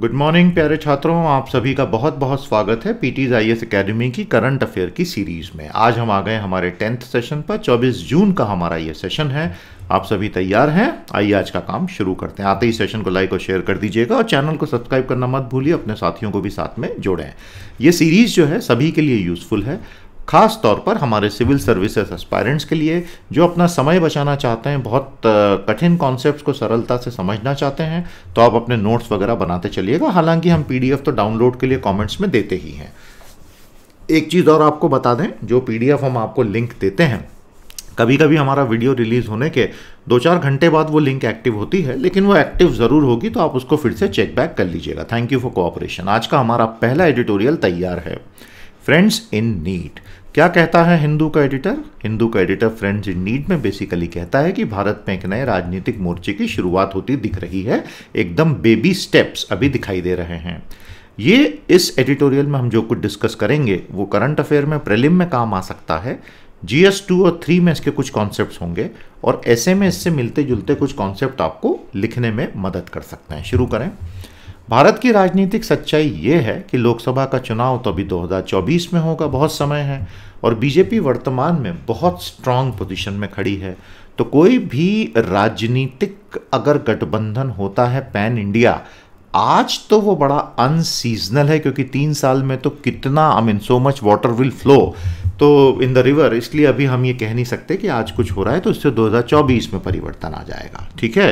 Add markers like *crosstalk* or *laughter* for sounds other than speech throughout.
good morning प्यारे छात्रों आप सभी का बहुत बहुत स्वागत है पीटीज आई एस अकेडमी की करंट अफेयर की सीरीज़ में आज हम आ गए हमारे टेंथ सेशन पर 24 जून का हमारा ये सेशन है आप सभी तैयार हैं आइए आज का काम शुरू करते हैं आते ही सेशन को लाइक और शेयर कर दीजिएगा और चैनल को सब्सक्राइब करना मत भूलिए अपने साथियों को भी साथ में जोड़ें ये सीरीज़ जो है सभी के लिए यूज़फुल है ख़ास तौर पर हमारे सिविल सर्विसेज एस्पायरेंट्स के लिए जो अपना समय बचाना चाहते हैं बहुत कठिन कॉन्सेप्ट को सरलता से समझना चाहते हैं तो आप अपने नोट्स वगैरह बनाते चलिएगा हालांकि हम पीडीएफ तो डाउनलोड के लिए कमेंट्स में देते ही हैं एक चीज़ और आपको बता दें जो पी हम आपको लिंक देते हैं कभी कभी हमारा वीडियो रिलीज़ होने के दो चार घंटे बाद वो लिंक एक्टिव होती है लेकिन वो एक्टिव ज़रूर होगी तो आप उसको फिर से चेक बैक कर लीजिएगा थैंक यू फॉर कोऑपरेशन आज का हमारा पहला एडिटोरियल तैयार है फ्रेंड्स इन नीड क्या कहता है हिंदू का एडिटर हिंदू का एडिटर फ्रेंड्स इन नीड में बेसिकली कहता है कि भारत में एक नए राजनीतिक मोर्चे की शुरुआत होती दिख रही है एकदम बेबी स्टेप्स अभी दिखाई दे रहे हैं ये इस एडिटोरियल में हम जो कुछ डिस्कस करेंगे वो करंट अफेयर में प्रेलिम में काम आ सकता है जी एस टू और थ्री में इसके कुछ कॉन्सेप्ट होंगे और ऐसे में इससे मिलते जुलते कुछ कॉन्सेप्ट आपको लिखने में मदद कर सकते हैं शुरू करें भारत की राजनीतिक सच्चाई ये है कि लोकसभा का चुनाव तो अभी 2024 में होगा बहुत समय है और बीजेपी वर्तमान में बहुत स्ट्रांग पोजीशन में खड़ी है तो कोई भी राजनीतिक अगर गठबंधन होता है पैन इंडिया आज तो वो बड़ा अनसीजनल है क्योंकि तीन साल में तो कितना I mean so much water will flow तो इन द रिवर इसलिए अभी हम ये कह नहीं सकते कि आज कुछ हो रहा है तो इससे 2024 में परिवर्तन आ जाएगा ठीक है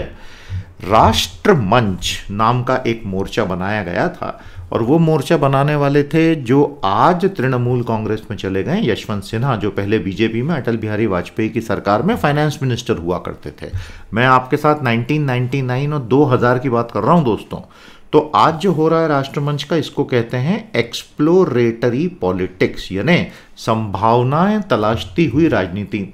राष्ट्र मंच नाम का एक मोर्चा बनाया गया था और वो मोर्चा बनाने वाले थे जो आज तृणमूल कांग्रेस में चले गए यशवंत सिन्हा जो पहले बीजेपी में अटल बिहारी वाजपेयी की सरकार में फाइनेंस मिनिस्टर हुआ करते थे मैं आपके साथ 1999 और 2000 की बात कर रहा हूं दोस्तों तो आज जो हो रहा है राष्ट्रमंच का इसको कहते हैं एक्सप्लोरेटरी पॉलिटिक्स यानी संभावनाएं तलाशती हुई राजनीति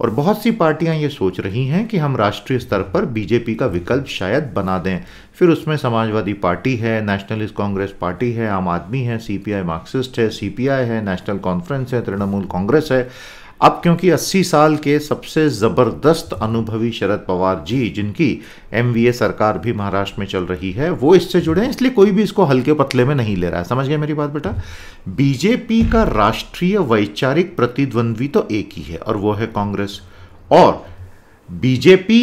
और बहुत सी पार्टियां ये सोच रही हैं कि हम राष्ट्रीय स्तर पर बीजेपी का विकल्प शायद बना दें फिर उसमें समाजवादी पार्टी है नेशनलिस्ट कांग्रेस पार्टी है आम आदमी है सीपीआई मार्क्सिस्ट है सीपीआई है नेशनल कॉन्फ्रेंस है तृणमूल कांग्रेस है अब क्योंकि 80 साल के सबसे ज़बरदस्त अनुभवी शरद पवार जी जिनकी एम सरकार भी महाराष्ट्र में चल रही है वो इससे जुड़े हैं इसलिए कोई भी इसको हल्के पतले में नहीं ले रहा है समझ गए मेरी बात बेटा बीजेपी का राष्ट्रीय वैचारिक प्रतिद्वंद्वी तो एक ही है और वो है कांग्रेस और बीजेपी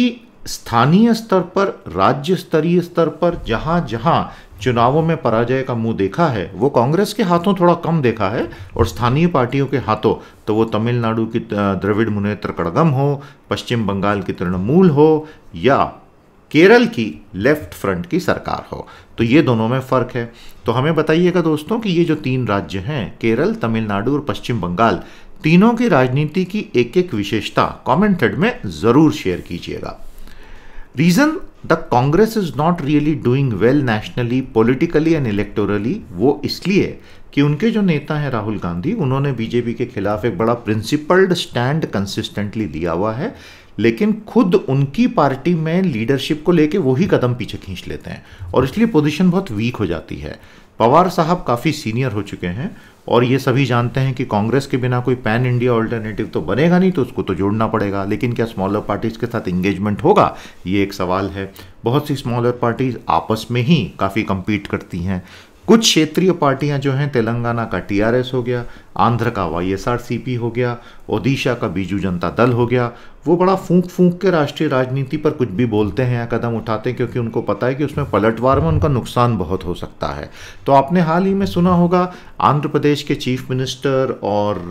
स्थानीय स्तर पर राज्य स्तरीय स्तर पर जहाँ जहाँ चुनावों में पराजय का मुंह देखा है वो कांग्रेस के हाथों थोड़ा कम देखा है और स्थानीय पार्टियों के हाथों तो वो तमिलनाडु की द्रविड़ मुनेत्र कड़गम हो पश्चिम बंगाल की तृणमूल हो या केरल की लेफ्ट फ्रंट की सरकार हो तो ये दोनों में फ़र्क है तो हमें बताइएगा दोस्तों कि ये जो तीन राज्य हैं केरल तमिलनाडु और पश्चिम बंगाल तीनों की राजनीति की एक एक विशेषता कॉमेंटेड में ज़रूर शेयर कीजिएगा reason the Congress is not really doing well nationally politically and electorally वो इसलिए कि उनके जो नेता हैं राहुल गांधी उन्होंने बीजेपी के खिलाफ एक बड़ा प्रिंसिपल्ड स्टैंड कंसिस्टेंटली लिया हुआ है लेकिन खुद उनकी पार्टी में लीडरशिप को लेके वही कदम पीछे खींच लेते हैं और इसलिए पोजीशन बहुत वीक हो जाती है पवार साहब काफ़ी सीनियर हो चुके हैं और ये सभी जानते हैं कि कांग्रेस के बिना कोई पैन इंडिया ऑल्टरनेटिव तो बनेगा नहीं तो उसको तो जोड़ना पड़ेगा लेकिन क्या स्मॉलर पार्टीज़ के साथ इंगेजमेंट होगा ये एक सवाल है बहुत सी स्मॉलर पार्टीज़ आपस में ही काफ़ी कम्पीट करती हैं कुछ क्षेत्रीय पार्टियां जो हैं तेलंगाना का टीआरएस हो गया आंध्र का वाईएसआरसीपी हो गया ओडिशा का बीजू जनता दल हो गया वो बड़ा फूंक फूंक के राष्ट्रीय राजनीति पर कुछ भी बोलते हैं या कदम उठाते हैं क्योंकि उनको पता है कि उसमें पलटवार में उनका नुकसान बहुत हो सकता है तो आपने हाल ही में सुना होगा आंध्र प्रदेश के चीफ मिनिस्टर और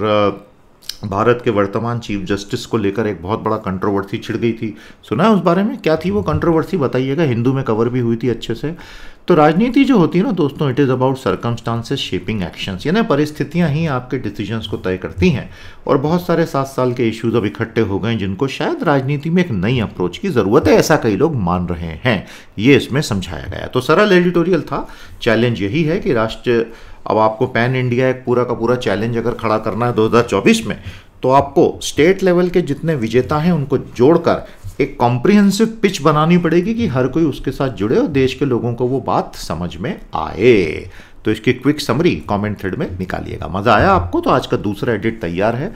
भारत के वर्तमान चीफ जस्टिस को लेकर एक बहुत बड़ा कंट्रोवर्सी छिड़ गई थी सुना है उस बारे में क्या थी वो कंट्रोवर्सी बताइएगा हिंदू में कवर भी हुई थी अच्छे से तो राजनीति जो होती है ना दोस्तों it is about circumstances shaping actions यानी परिस्थितियां ही आपके डिसीजंस को तय करती हैं और बहुत सारे सात साल के इश्यूज अब इकट्ठे हो गए जिनको शायद राजनीति में एक नई अप्रोच की ज़रूरत है ऐसा कई लोग मान रहे हैं ये इसमें समझाया गया तो सरल एडिटोरियल था चैलेंज यही है कि राष्ट्र अब आपको पैन इंडिया एक पूरा का पूरा चैलेंज अगर खड़ा करना है 2024 में तो आपको स्टेट लेवल के जितने विजेता हैं उनको जोड़कर एक कॉम्प्रिहेंसिव पिच बनानी पड़ेगी कि हर कोई उसके साथ जुड़े और देश के लोगों को वो बात समझ में आए तो इसकी क्विक समरी कमेंट थ्रेड में निकालिएगा मजा आया आपको तो आज का दूसरा एडिट तैयार है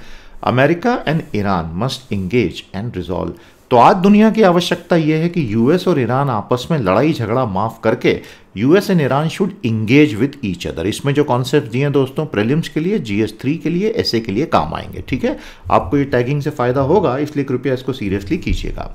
America and Iran must engage and resolve तो आज दुनिया की आवश्यकता यह है कि यूएस और ईरान आपस में लड़ाई झगड़ा माफ करके US and Iran should engage with each other इसमें जो कॉन्सेप्ट दिए दोस्तों प्रीलिम्स के लिए जीएस थ्री के लिए ऐसे के लिए काम आएंगे ठीक है आपको ये टैगिंग से फायदा होगा इसलिए कृपया इसको सीरियसली कीजिएगा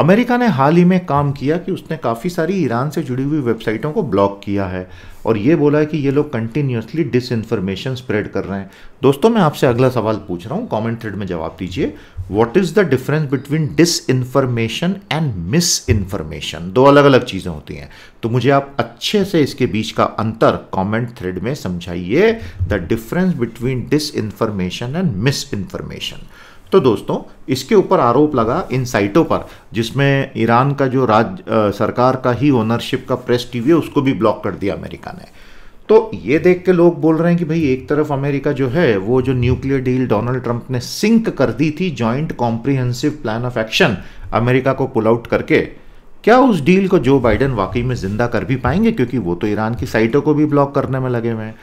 अमेरिका ने हाल ही में काम किया कि उसने काफ़ी सारी ईरान से जुड़ी हुई वेबसाइटों को ब्लॉक किया है और ये बोला है कि ये लोग कंटिन्यूसली डिसइंफॉर्मेशन स्प्रेड कर रहे हैं दोस्तों मैं आपसे अगला सवाल पूछ रहा हूँ कमेंट थ्रेड में जवाब दीजिए what is the difference between disinformation and misinformation दो अलग अलग चीज़ें होती हैं तो मुझे आप अच्छे से इसके बीच का अंतर कॉमेंट थ्रेड में समझाइए the difference between information and misinformation तो दोस्तों इसके ऊपर आरोप लगा इन साइटों पर जिसमें ईरान का जो राज आ, सरकार का ही ओनरशिप का प्रेस टीवी है उसको भी ब्लॉक कर दिया अमेरिका ने तो ये देख के लोग बोल रहे हैं कि भाई एक तरफ अमेरिका जो है वो जो न्यूक्लियर डील डोनाल्ड ट्रंप ने सिंक कर दी थी joint comprehensive plan of action America को पुल आउट करके क्या उस डील को जो बाइडेन वाकई में जिंदा कर भी पाएंगे क्योंकि वो तो ईरान की साइटों को भी ब्लॉक करने में लगे हुए हैं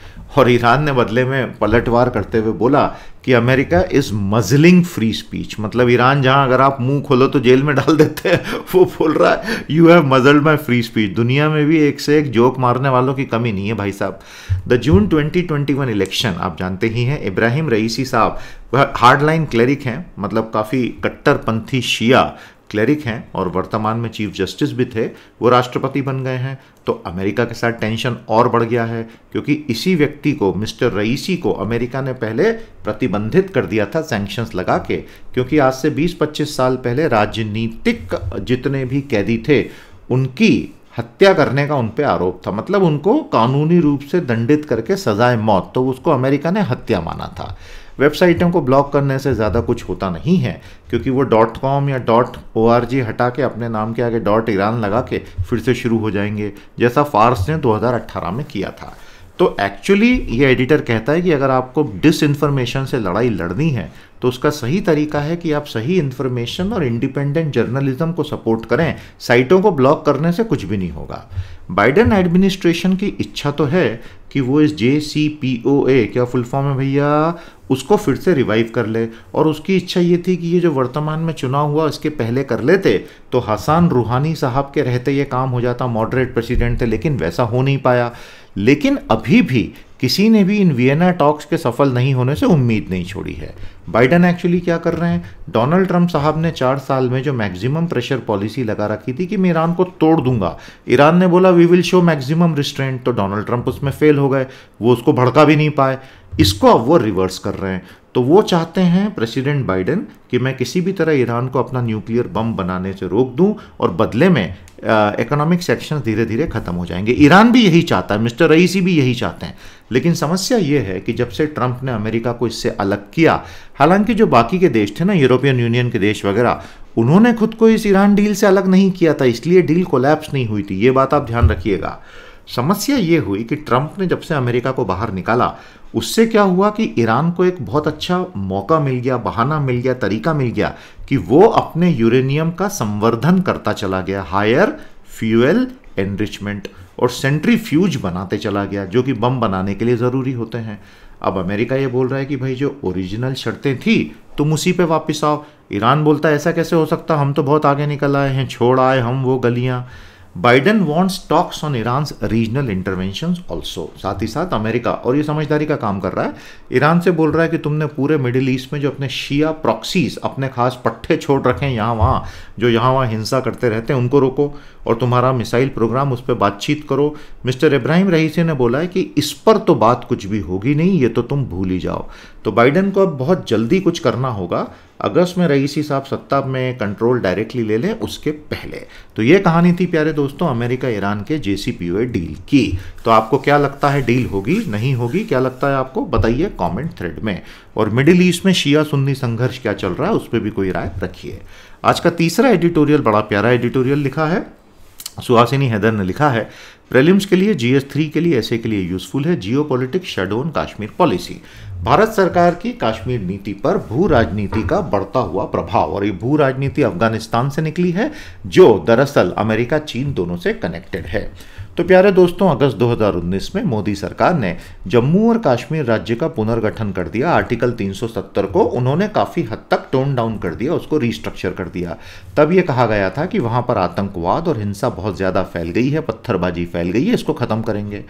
और ईरान ने बदले में पलटवार करते हुए बोला कि America is muzzling free speech मतलब ईरान जहां अगर आप मुंह खोलो तो जेल में डाल देते हैं *laughs* वो बोल रहा है you have muzzled my free speech दुनिया में भी एक से एक जोक मारने वालों की कमी नहीं है भाई साहब द जून 2021 इलेक्शन आप जानते ही हैं इब्राहिम रईसी साहब वह हार्डलाइन क्लरिक हैं मतलब काफ़ी कट्टरपंथी शिया क्लरिक हैं और वर्तमान में चीफ जस्टिस भी थे वो राष्ट्रपति बन गए हैं तो अमेरिका के साथ टेंशन और बढ़ गया है क्योंकि इसी व्यक्ति को मिस्टर रईसी को अमेरिका ने पहले प्रतिबंधित कर दिया था सैंक्शंस लगा के क्योंकि आज से 20-25 साल पहले राजनीतिक जितने भी कैदी थे उनकी हत्या करने का उन पर आरोप था मतलब उनको कानूनी रूप से दंडित करके सजाए मौत तो उसको अमेरिका ने हत्या माना था वेबसाइटों को ब्लॉक करने से ज़्यादा कुछ होता नहीं है क्योंकि वो डॉट कॉम या डॉट ओ आर जी हटा के अपने नाम के आगे डॉट ईरान लगा के फिर से शुरू हो जाएंगे जैसा फारस ने 2018 में किया था तो एक्चुअली ये एडिटर कहता है कि अगर आपको डिस इन्फॉर्मेशन से लड़ाई लड़नी है तो उसका सही तरीका है कि आप सही इन्फॉर्मेशन और इंडिपेंडेंट जर्नलिज्म को सपोर्ट करें साइटों को ब्लॉक करने से कुछ भी नहीं होगा बाइडेन एडमिनिस्ट्रेशन की इच्छा तो है कि वो इस जे सी पी ओ ए क्या फुल फॉर्म है भैया उसको फिर से रिवाइव कर ले और उसकी इच्छा ये थी कि ये जो वर्तमान में चुनाव हुआ इसके पहले कर लेते तो हसन रूहानी साहब के रहते ये काम हो जाता मॉडरेट प्रेसिडेंट थे लेकिन वैसा हो नहीं पाया लेकिन अभी भी किसी ने भी इन वियना टॉक्स के सफल नहीं होने से उम्मीद नहीं छोड़ी है बाइडन एक्चुअली क्या कर रहे हैं डोनाल्ड ट्रंप साहब ने चार साल में जो मैक्सिमम प्रेशर पॉलिसी लगा रखी थी कि मैं ईरान को तोड़ दूंगा ईरान ने बोला we will show maximum restraint तो डोनाल्ड ट्रंप उसमें फेल हो गए वो उसको भड़का भी नहीं पाए इसको अब वो रिवर्स कर रहे हैं तो वो चाहते हैं प्रेसिडेंट बाइडेन कि मैं किसी भी तरह ईरान को अपना न्यूक्लियर बम बनाने से रोक दूं और बदले में इकोनॉमिक सेक्शन धीरे धीरे ख़त्म हो जाएंगे ईरान भी यही चाहता है मिस्टर रईसी भी यही चाहते हैं लेकिन समस्या ये है कि जब से ट्रंप ने अमेरिका को इससे अलग किया हालांकि जो बाकी के देश थे ना यूरोपियन यूनियन के देश वगैरह उन्होंने खुद को इस ईरान डील से अलग नहीं किया था इसलिए डील कोलैप्स नहीं हुई थी ये बात आप ध्यान रखिएगा समस्या ये हुई कि ट्रंप ने जब से अमेरिका को बाहर निकाला उससे क्या हुआ कि ईरान को एक बहुत अच्छा मौका मिल गया बहाना मिल गया तरीका मिल गया कि वो अपने यूरेनियम का संवर्धन करता चला गया हायर फ्यूएल एनरिचमेंट और सेंट्री फ्यूज बनाते चला गया जो कि बम बनाने के लिए ज़रूरी होते हैं अब अमेरिका ये बोल रहा है कि भाई जो ओरिजिनल शर्तें थी तुम उसी पे वापस आओ ईरान बोलता है ऐसा कैसे हो सकता हम तो बहुत आगे निकल आए हैं छोड़ आए हम वो गलियाँ Biden wants talks on Iran regional intervention also साथ ही साथ अमेरिका और ये समझदारी का काम कर रहा है ईरान से बोल रहा है कि तुमने पूरे मिडिल ईस्ट में जो अपने शिया प्रॉक्सीज अपने खास पट्टे छोड़ रखे हैं यहाँ वहाँ जो यहाँ वहाँ हिंसा करते रहते हैं उनको रोको और तुम्हारा मिसाइल प्रोग्राम उस पर बातचीत करो मिस्टर इब्राहिम रईसी ने बोला है कि इस पर तो बात कुछ भी होगी नहीं ये तो तुम भूल ही जाओ तो बाइडन को अब बहुत जल्दी कुछ करना होगा अगस्त में रईसी साहब सत्ता में कंट्रोल डायरेक्टली ले लें उसके पहले तो ये कहानी थी प्यारे दोस्तों अमेरिका ईरान के जे डील की तो आपको क्या लगता है डील होगी नहीं होगी क्या लगता है आपको बताइए कमेंट थ्रेड में और मिडिल ईस्ट में शिया सुन्नी संघर्ष क्या चल रहा है उस पर भी कोई राय रखिए आज का तीसरा एडिटोरियल बड़ा प्यारा एडिटोरियल लिखा है सुहासिनी हैदर ने लिखा है प्रेलिम्स के लिए जीएस थ्री के लिए ऐसे के लिए यूजफुल है जियो पॉलिटिक्स शेडोन काश्मीर पॉलिसी भारत सरकार की काश्मीर नीति पर भू राजनीति का बढ़ता हुआ प्रभाव और ये भू राजनीति अफगानिस्तान से निकली है जो दरअसल अमेरिका चीन दोनों से कनेक्टेड है तो प्यारे दोस्तों अगस्त 2019 में मोदी सरकार ने जम्मू और कश्मीर राज्य का पुनर्गठन कर दिया आर्टिकल 370 को उन्होंने काफ़ी हद तक टोन डाउन कर दिया उसको रिस्ट्रक्चर कर दिया तब ये कहा गया था कि वहाँ पर आतंकवाद और हिंसा बहुत ज़्यादा फैल गई है पत्थरबाजी फैल गई है इसको ख़त्म करेंगे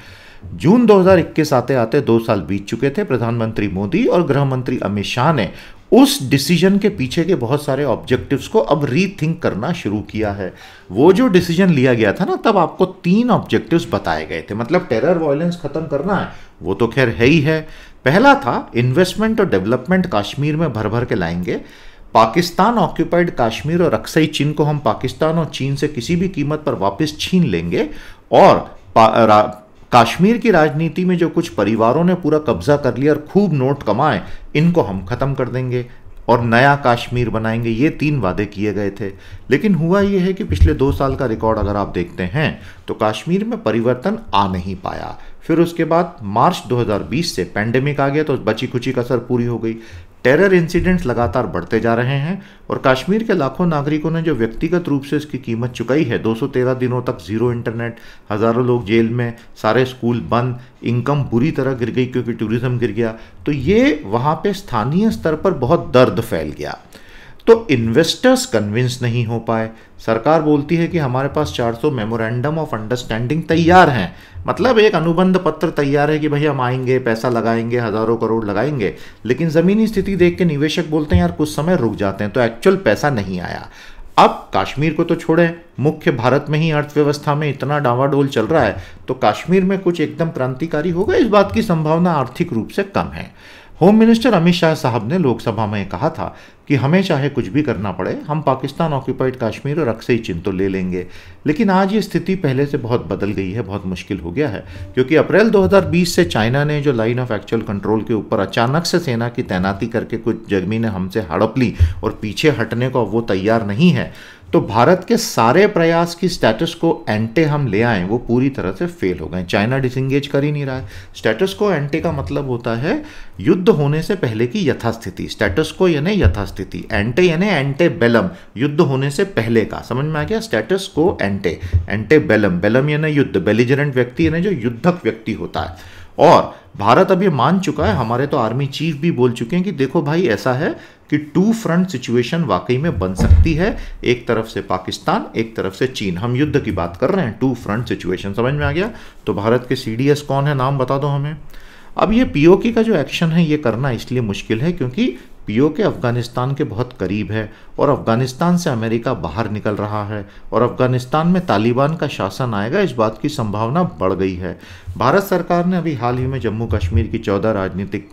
जून 2021 आते आते दो साल बीत चुके थे प्रधानमंत्री मोदी और गृह मंत्री अमित शाह ने उस डिसीजन के पीछे के बहुत सारे ऑब्जेक्टिव्स को अब रीथिंक करना शुरू किया है वो जो डिसीजन लिया गया था ना तब आपको तीन ऑब्जेक्टिव्स बताए गए थे मतलब टेरर वायलेंस खत्म करना है वो तो खैर है ही है पहला था इन्वेस्टमेंट और डेवलपमेंट कश्मीर में भर भर के लाएंगे पाकिस्तान ऑक्यूपाइड कश्मीर और अक्सई चीन को हम पाकिस्तान और चीन से किसी भी कीमत पर वापस छीन लेंगे और कश्मीर की राजनीति में जो कुछ परिवारों ने पूरा कब्जा कर लिया और खूब नोट कमाए इनको हम ख़त्म कर देंगे और नया कश्मीर बनाएंगे ये तीन वादे किए गए थे लेकिन हुआ ये है कि पिछले दो साल का रिकॉर्ड अगर आप देखते हैं तो कश्मीर में परिवर्तन आ नहीं पाया फिर उसके बाद मार्च 2020 से पैंडेमिक आ गया तो बची खुची कसर पूरी हो गई टेरर इंसिडेंट्स लगातार बढ़ते जा रहे हैं और कश्मीर के लाखों नागरिकों ने जो व्यक्तिगत रूप से इसकी कीमत चुकाई है 213 दिनों तक ज़ीरो इंटरनेट हज़ारों लोग जेल में सारे स्कूल बंद इनकम बुरी तरह गिर गई क्योंकि टूरिज़्म गिर गया तो ये वहाँ पर स्थानीय स्तर पर बहुत दर्द फैल गया तो इन्वेस्टर्स कन्विंस नहीं हो पाए सरकार बोलती है कि हमारे पास 400 मेमोरेंडम ऑफ अंडरस्टैंडिंग तैयार हैं मतलब एक अनुबंध पत्र तैयार है कि भाई हम आएंगे पैसा लगाएंगे हज़ारों करोड़ लगाएंगे लेकिन ज़मीनी स्थिति देख के निवेशक बोलते हैं यार कुछ समय रुक जाते हैं तो एक्चुअल पैसा नहीं आया अब कश्मीर को तो छोड़ें मुख्य भारत में ही अर्थव्यवस्था में इतना डावाडोल चल रहा है तो कश्मीर में कुछ एकदम क्रांतिकारी होगा इस बात की संभावना आर्थिक रूप से कम है होम मिनिस्टर अमित शाह साहब ने लोकसभा में कहा था कि हमें चाहे कुछ भी करना पड़े हम पाकिस्तान ऑक्यूपाइड कश्मीर और अक्सई चिन तो ले लेंगे लेकिन आज ये स्थिति पहले से बहुत बदल गई है बहुत मुश्किल हो गया है क्योंकि अप्रैल 2020 से चाइना ने जो लाइन ऑफ एक्चुअल कंट्रोल के ऊपर अचानक से सेना की तैनाती करके कुछ जगमी ने हमसे हड़प ली और पीछे हटने को वो तैयार नहीं है तो भारत के सारे प्रयास की स्टेटस को एंटे हम ले आए वो पूरी तरह से फेल हो गए चाइना डिसंगेज कर ही नहीं रहा है स्टेटस को एंटे का मतलब होता है युद्ध होने से पहले की यथास्थिति स्टेटस को यानी यथास्थिति एंटे यानी एंटे बेलम युद्ध होने से पहले का समझ में आ गया स्टेटस को एंटे एंटे बेलम बेलम यानी युद्ध बेलिजरेंट व्यक्ति यानी जो युद्धक व्यक्ति होता है और भारत अब ये मान चुका है हमारे तो आर्मी चीफ भी बोल चुके हैं कि देखो भाई ऐसा है कि टू फ्रंट सिचुएशन वाकई में बन सकती है एक तरफ से पाकिस्तान एक तरफ से चीन हम युद्ध की बात कर रहे हैं टू फ्रंट सिचुएशन समझ में आ गया तो भारत के सी कौन है नाम बता दो हमें अब ये पीओके का जो एक्शन है ये करना इसलिए मुश्किल है क्योंकि पीओके अफगानिस्तान के बहुत करीब है और अफगानिस्तान से अमेरिका बाहर निकल रहा है और अफगानिस्तान में तालिबान का शासन आएगा इस बात की संभावना बढ़ गई है भारत सरकार ने अभी हाल ही में जम्मू कश्मीर की चौदह राजनीतिक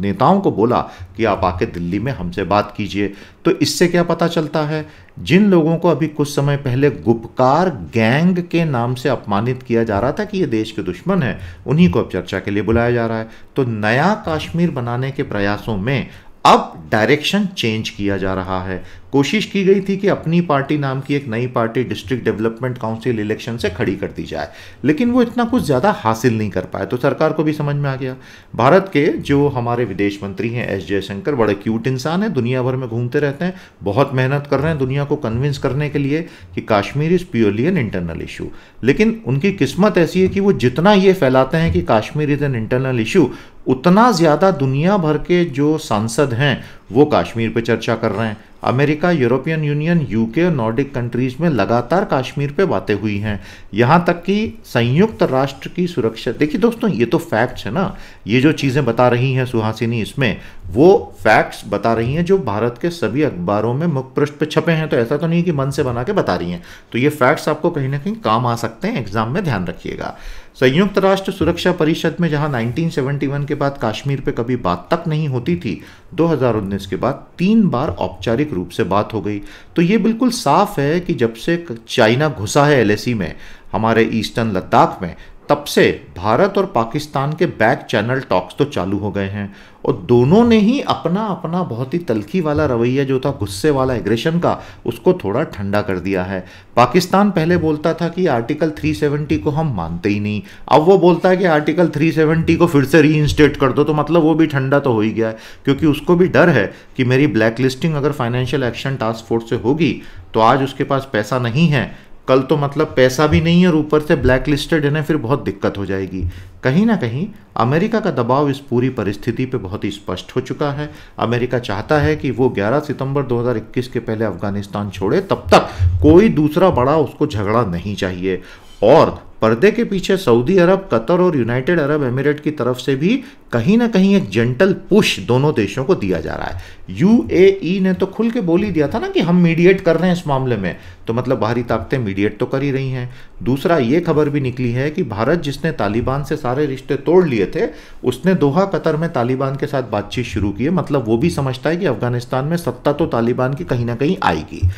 नेताओं को बोला कि आप आके दिल्ली में हमसे बात कीजिए तो इससे क्या पता चलता है जिन लोगों को अभी कुछ समय पहले गुपकार गैंग के नाम से अपमानित किया जा रहा था कि ये देश के दुश्मन है उन्हीं को अब चर्चा के लिए बुलाया जा रहा है तो नया कश्मीर बनाने के प्रयासों में अब डायरेक्शन चेंज किया जा रहा है कोशिश की गई थी कि अपनी पार्टी नाम की एक नई party district development council election से खड़ी कर दी जाए लेकिन वो इतना कुछ ज़्यादा हासिल नहीं कर पाए तो सरकार को भी समझ में आ गया भारत के जो हमारे विदेश मंत्री हैं एस जयशंकर बड़े क्यूट इंसान हैं दुनिया भर में घूमते रहते हैं बहुत मेहनत कर रहे हैं दुनिया को कन्विंस करने के लिए कि Kashmir is purely an internal issue लेकिन उनकी किस्मत ऐसी है कि वो जितना ये फैलाते हैं कि Kashmir is an internal issue उतना ज़्यादा दुनिया भर के जो सांसद हैं वो कश्मीर पे चर्चा कर रहे हैं अमेरिका यूरोपियन यूनियन यूके और नॉर्डिक कंट्रीज़ में लगातार कश्मीर पे बातें हुई हैं यहाँ तक कि संयुक्त राष्ट्र की सुरक्षा देखिए दोस्तों ये तो फैक्ट्स है ना ये जो चीज़ें बता रही हैं सुहासिनी इसमें वो फैक्ट्स बता रही हैं जो भारत के सभी अखबारों में मुख पृष्ठ पर छपे हैं तो ऐसा तो नहीं कि मन से बना के बता रही हैं तो ये फैक्ट्स आपको कहीं ना कहीं काम आ सकते हैं एग्जाम में ध्यान रखिएगा संयुक्त राष्ट्र सुरक्षा परिषद में जहाँ 1971 के बाद कश्मीर पे कभी बात तक नहीं होती थी 2019 होने के बाद तीन बार औपचारिक रूप से बात हो गई तो ये बिल्कुल साफ है कि जब से चाइना घुसा है एलएसी में हमारे ईस्टर्न लद्दाख में तब से भारत और पाकिस्तान के बैक चैनल टॉक्स तो चालू हो गए हैं और दोनों ने ही अपना अपना बहुत ही तलखी वाला रवैया जो था गुस्से वाला एग्रेशन का उसको थोड़ा ठंडा कर दिया है पाकिस्तान पहले बोलता था कि आर्टिकल 370 को हम मानते ही नहीं अब वो बोलता है कि आर्टिकल 370 को फिर से री इंस्टेट कर दो तो मतलब वो भी ठंडा तो हो ही गया है क्योंकि उसको भी डर है कि मेरी ब्लैक लिस्टिंग अगर फाइनेंशियल एक्शन टास्क फोर्स से होगी तो आज उसके पास पैसा नहीं है कल तो मतलब पैसा भी नहीं है और ऊपर से ब्लैक लिस्टेड है ना फिर बहुत दिक्कत हो जाएगी कहीं ना कहीं अमेरिका का दबाव इस पूरी परिस्थिति पे बहुत ही स्पष्ट हो चुका है अमेरिका चाहता है कि वो 11 सितंबर 2021 के पहले अफगानिस्तान छोड़े तब तक कोई दूसरा बड़ा उसको झगड़ा नहीं चाहिए और पर्दे के पीछे सऊदी अरब कतर और यूनाइटेड अरब एमिरेट की तरफ से भी कहीं ना कहीं एक जेंटल पुश दोनों देशों को दिया जा रहा है यूएई e ने तो खुल के बोल ही दिया था ना कि हम मीडिएट कर रहे हैं इस मामले में तो मतलब बाहरी ताकतें मीडिएट तो कर ही रही हैं दूसरा ये खबर भी निकली है कि भारत जिसने तालिबान से सारे रिश्ते तोड़ लिए थे उसने दोहा कतर में तालिबान के साथ बातचीत शुरू की है मतलब वो भी समझता है कि अफगानिस्तान में सत्ता तो तालिबान की कहीं ना कहीं आएगी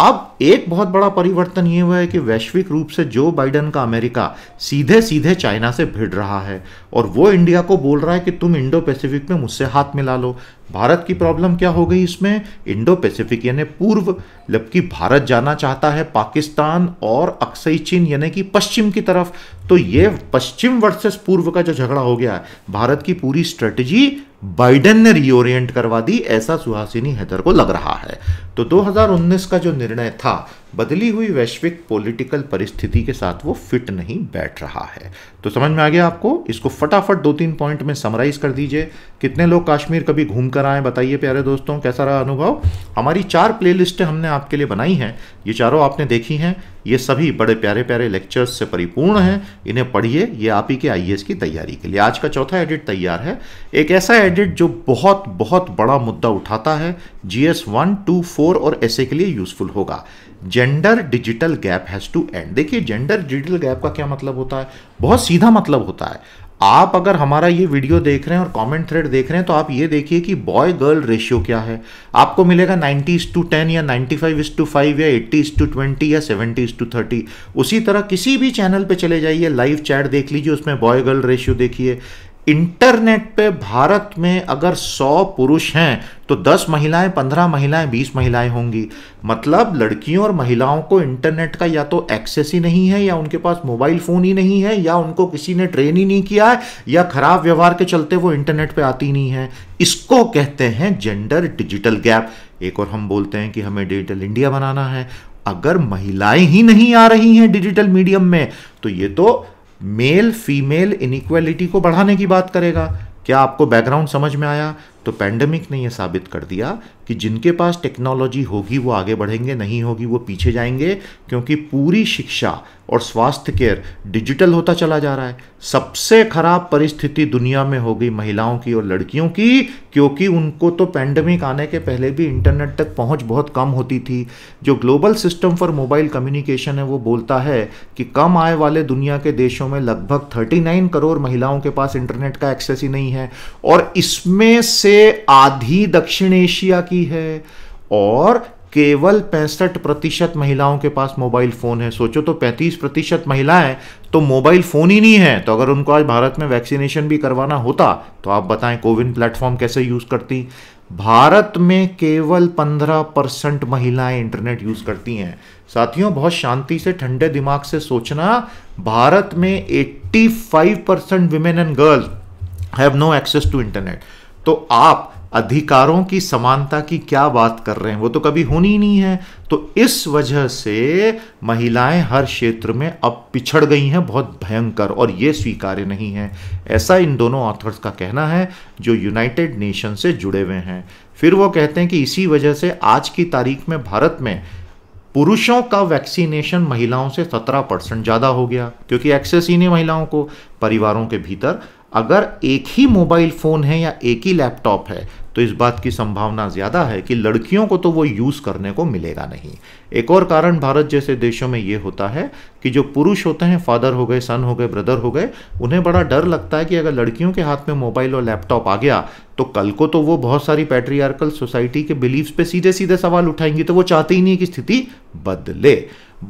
अब एक बहुत बड़ा परिवर्तन ये हुआ है कि वैश्विक रूप से जो बाइडन का अमेरिका सीधे सीधे चाइना से भिड़ रहा है और वो इंडिया को बोल रहा है कि तुम इंडो पैसिफिक में मुझसे हाथ मिला लो भारत की प्रॉब्लम क्या हो गई इसमें इंडो पैसिफिक यानी पूर्व जबकि भारत जाना चाहता है पाकिस्तान और अक्सई चीन यानी कि पश्चिम की तरफ तो ये पश्चिम वर्सेस पूर्व का जो झगड़ा हो गया है भारत की पूरी स्ट्रेटजी बाइडेन ने रीओरियंट करवा दी ऐसा सुहासिनी हैदर को लग रहा है तो 2019 का जो निर्णय था बदली हुई वैश्विक पॉलिटिकल परिस्थिति के साथ वो फिट नहीं बैठ रहा है तो समझ में आ गया आपको इसको फटाफट दो तीन पॉइंट में समराइज कर दीजिए कितने लोग कश्मीर कभी घूम कर आए बताइए प्यारे दोस्तों कैसा रहा अनुभव हमारी चार प्लेलिस्ट हमने आपके लिए बनाई हैं ये चारों आपने देखी हैं ये सभी बड़े प्यारे प्यारे लेक्चर्स से परिपूर्ण हैं इन्हें पढ़िए ये आप ही के आई की तैयारी के लिए आज का चौथा एडिट तैयार है एक ऐसा एडिट जो बहुत बहुत बड़ा मुद्दा उठाता है जी एस वन टू फोर और ऐसे के लिए यूजफुल होगा gender digital gap has to end देखिए जेंडर डिजिटल गैप का क्या मतलब होता है बहुत सीधा मतलब होता है आप अगर हमारा ये वीडियो देख रहे हैं और कमेंट थ्रेड देख रहे हैं तो आप ये देखिए कि बॉय गर्ल रेशियो क्या है आपको मिलेगा नाइन्टी इज टू टेन या फाइव इज टू फाइव या एट्टी इज टू ट्वेंटी या सेवेंटी इज टू थर्टी उसी तरह किसी भी चैनल पे चले जाइए लाइव चैट देख लीजिए उसमें बॉय गर्ल रेशियो देखिए इंटरनेट पे भारत में अगर 100 पुरुष हैं तो 10 महिलाएं 15 महिलाएं 20 महिलाएं होंगी मतलब लड़कियों और महिलाओं को इंटरनेट का या तो एक्सेस ही नहीं है या उनके पास मोबाइल फ़ोन ही नहीं है या उनको किसी ने ट्रेन ही नहीं किया है या खराब व्यवहार के चलते वो इंटरनेट पे आती नहीं है इसको कहते हैं जेंडर डिजिटल गैप एक और हम बोलते हैं कि हमें डिजिटल इंडिया बनाना है अगर महिलाएं ही नहीं आ रही हैं डिजिटल मीडियम में तो ये तो मेल फीमेल इनिक्वालिटी को बढ़ाने की बात करेगा क्या आपको बैकग्राउंड समझ में आया तो पैंडमिक ने यह साबित कर दिया कि जिनके पास टेक्नोलॉजी होगी वो आगे बढ़ेंगे नहीं होगी वो पीछे जाएंगे क्योंकि पूरी शिक्षा और स्वास्थ्य केयर डिजिटल होता चला जा रहा है सबसे खराब परिस्थिति दुनिया में हो गई महिलाओं की और लड़कियों की क्योंकि उनको तो पैंडमिक आने के पहले भी इंटरनेट तक पहुंच बहुत कम होती थी जो global system for mobile communication है वो बोलता है कि कम आय वाले दुनिया के देशों में लगभग 39 करोड़ महिलाओं के पास इंटरनेट का एक्सेस ही नहीं है और इसमें से आधी दक्षिण एशिया की है और केवल पैंसठ प्रतिशत महिलाओं के पास मोबाइल फोन है सोचो तो 35 प्रतिशत महिलाएं तो मोबाइल फोन ही नहीं है तो अगर उनको आज भारत में वैक्सीनेशन भी करवाना होता तो आप बताएं कोविन प्लेटफॉर्म कैसे यूज करती भारत में केवल 15 परसेंट महिलाएं इंटरनेट यूज करती हैं साथियों बहुत शांति से ठंडे दिमाग से सोचना भारत में 85 percent women and girls have no access to internet तो आप अधिकारों की समानता की क्या बात कर रहे हैं वो तो कभी होनी नहीं है तो इस वजह से महिलाएं हर क्षेत्र में अब पिछड़ गई हैं बहुत भयंकर और ये स्वीकार्य नहीं है ऐसा इन दोनों ऑथर्स का कहना है जो यूनाइटेड नेशन से जुड़े हुए हैं फिर वो कहते हैं कि इसी वजह से आज की तारीख में भारत में पुरुषों का वैक्सीनेशन महिलाओं से 17 परसेंट ज़्यादा हो गया क्योंकि एक्सेस ही नहीं महिलाओं को परिवारों के भीतर अगर एक ही मोबाइल फ़ोन है या एक ही लैपटॉप है तो इस बात की संभावना ज़्यादा है कि लड़कियों को तो वो यूज़ करने को मिलेगा नहीं एक और कारण भारत जैसे देशों में ये होता है कि जो पुरुष होते हैं फादर हो गए सन हो गए ब्रदर हो गए उन्हें बड़ा डर लगता है कि अगर लड़कियों के हाथ में मोबाइल और लैपटॉप आ गया तो कल को तो वो बहुत सारी पैट्रियार्कल सोसाइटी के बिलीव्स पे सीधे सीधे सवाल उठाएंगी तो वो चाहते ही नहीं कि स्थिति बदले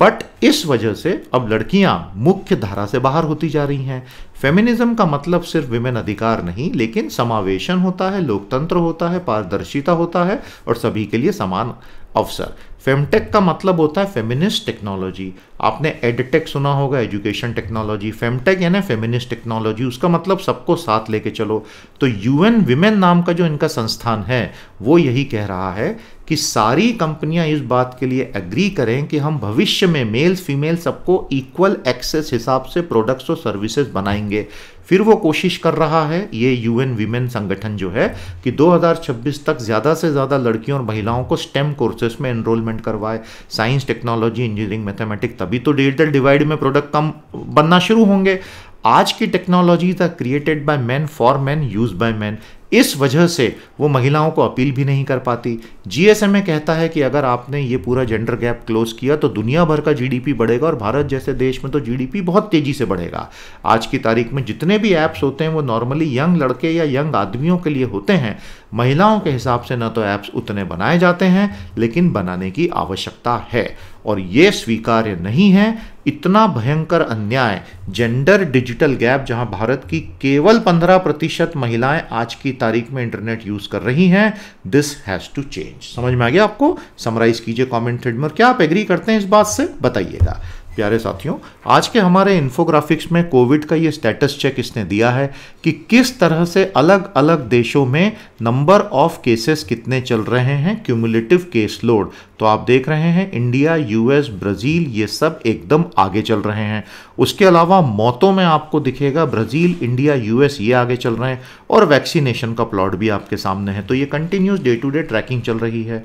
बट इस वजह से अब लड़कियां मुख्य धारा से बाहर होती जा रही हैं फेमिनिज्म का मतलब सिर्फ विमेन अधिकार नहीं लेकिन समावेशन होता है लोकतंत्र होता है पारदर्शिता होता है और सभी के लिए समान अवसर फेमटेक का मतलब होता है फेमिनिस्ट टेक्नोलॉजी आपने एडटेक सुना होगा एजुकेशन टेक्नोलॉजी फेमटेक यानी फेमिनिस्ट टेक्नोलॉजी उसका मतलब सबको साथ लेके चलो तो यूएन विमेन नाम का जो इनका संस्थान है वो यही कह रहा है कि सारी कंपनियां इस बात के लिए एग्री करें कि हम भविष्य में मेल्स फीमेल सबको इक्वल एक्सेस हिसाब से प्रोडक्ट्स और सर्विसेज बनाएंगे होंगे फिर वो कोशिश कर रहा है ये यूएन वीमेन संगठन जो है कि 2026 तक ज़्यादा से ज़्यादा लड़कियों और महिलाओं को स्टेम कोर्सेज में एनरोलमेंट करवाए साइंस टेक्नोलॉजी इंजीनियरिंग मैथमेटिक तभी तो डिजिटल डिवाइड में प्रोडक्ट कम बनना शुरू होंगे आज की technology the created by man for man use by man इस वजह से वो महिलाओं को अपील भी नहीं कर पाती जीएसएमए कहता है कि अगर आपने ये पूरा जेंडर गैप क्लोज किया तो दुनिया भर का जीडीपी बढ़ेगा और भारत जैसे देश में तो जीडीपी बहुत तेजी से बढ़ेगा आज की तारीख में जितने भी ऐप्स होते हैं वो नॉर्मली यंग लड़के या यंग आदमियों के लिए होते हैं महिलाओं के हिसाब से न तो ऐप्स उतने बनाए जाते हैं लेकिन बनाने की आवश्यकता है और ये स्वीकार्य नहीं है इतना भयंकर अन्याय जेंडर डिजिटल गैप जहां भारत की केवल 15 प्रतिशत महिलाएं आज की तारीख में इंटरनेट यूज कर रही हैं दिस हैज टू चेंज समझ में आ गया आपको समराइज कीजिए कॉमेंट थ्रेड में क्या आप एग्री करते हैं इस बात से बताइएगा प्यारे साथियों आज के हमारे इन्फोग्राफिक्स में कोविड का ये स्टेटस चेक इसने दिया है कि किस तरह से अलग अलग देशों में नंबर ऑफ केसेस कितने चल रहे हैं क्यूमुलेटिव केस लोड तो आप देख रहे हैं इंडिया यूएस ब्राज़ील ये सब एकदम आगे चल रहे हैं उसके अलावा मौतों में आपको दिखेगा ब्राज़ील इंडिया यूएस ये आगे चल रहे हैं और वैक्सीनेशन का प्लॉट भी आपके सामने है तो ये continuous day to day tracking चल रही है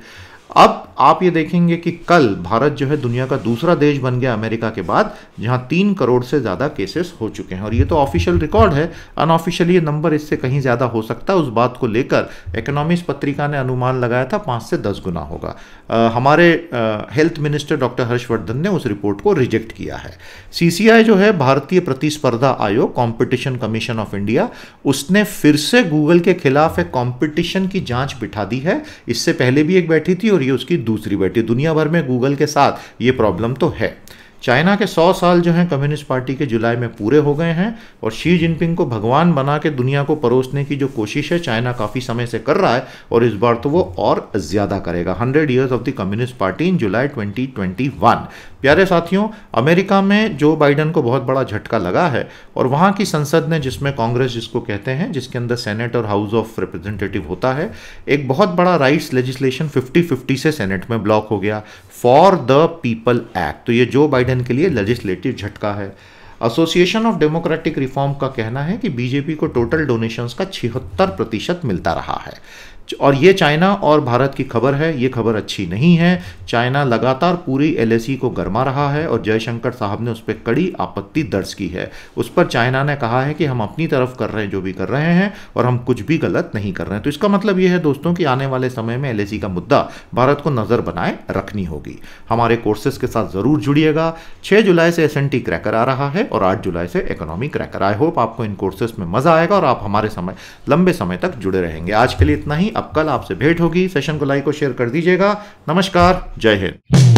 अब आप ये देखेंगे कि कल भारत जो है दुनिया का दूसरा देश बन गया अमेरिका के बाद जहां तीन करोड़ से ज़्यादा केसेस हो चुके हैं और ये तो ऑफिशियल रिकॉर्ड है अनऑफिशियली ये नंबर इससे कहीं ज़्यादा हो सकता है उस बात को लेकर इकोनॉमिक्स पत्रिका ने अनुमान लगाया था पाँच से दस गुना होगा आ, हमारे हेल्थ मिनिस्टर डॉक्टर हर्षवर्धन ने उस रिपोर्ट को रिजेक्ट किया है सी जो है भारतीय प्रतिस्पर्धा आयोग कॉम्पिटिशन कमीशन ऑफ इंडिया उसने फिर से गूगल के खिलाफ एक कॉम्पिटिशन की जाँच बिठा दी है इससे पहले भी एक बैठी थी और और ये उसकी दूसरी बेटी दुनिया भर में गूगल के साथ ये प्रॉब्लम तो है चाइना के 100 साल जो हैं कम्युनिस्ट पार्टी के जुलाई में पूरे हो गए हैं और शी जिनपिंग को भगवान बना के दुनिया को परोसने की जो कोशिश है चाइना काफ़ी समय से कर रहा है और इस बार तो वो और ज़्यादा करेगा 100 years of the Communist Party in July 2021 प्यारे साथियों अमेरिका में जो बाइडन को बहुत बड़ा झटका लगा है और वहाँ की संसद ने जिसमें कांग्रेस जिसको कहते हैं जिसके अंदर सेनेट और हाउस ऑफ रिप्रेजेंटेटिव होता है एक बहुत बड़ा राइट्स लेजिस्लेशन 50-50 से सेनेट में ब्लॉक हो गया फॉर द पीपल एक्ट तो ये जो बाइडन के लिए लेजिस्लेटिव झटका है एसोसिएशन ऑफ डेमोक्रेटिक रिफॉर्म का कहना है कि बीजेपी को टोटल डोनेशंस का छिहत्तर प्रतिशत मिलता रहा है और ये चाइना और भारत की खबर है ये खबर अच्छी नहीं है चाइना लगातार पूरी एल को गरमा रहा है और जयशंकर साहब ने उस पर कड़ी आपत्ति दर्ज की है उस पर चाइना ने कहा है कि हम अपनी तरफ कर रहे हैं जो भी कर रहे हैं और हम कुछ भी गलत नहीं कर रहे हैं तो इसका मतलब यह है दोस्तों कि आने वाले समय में एल का मुद्दा भारत को नज़र बनाए रखनी होगी हमारे कोर्सेज के साथ ज़रूर जुड़िएगा छः जुलाई से एस क्रैकर आ रहा है और आठ जुलाई से इकोनॉमी क्रैकर आई होप आपको इन कोर्सेज में मज़ा आएगा और आप हमारे समय लंबे समय तक जुड़े रहेंगे आज के लिए इतना ही अब कल आपसे भेंट होगी सेशन को लाइक और शेयर कर दीजिएगा नमस्कार जय हिंद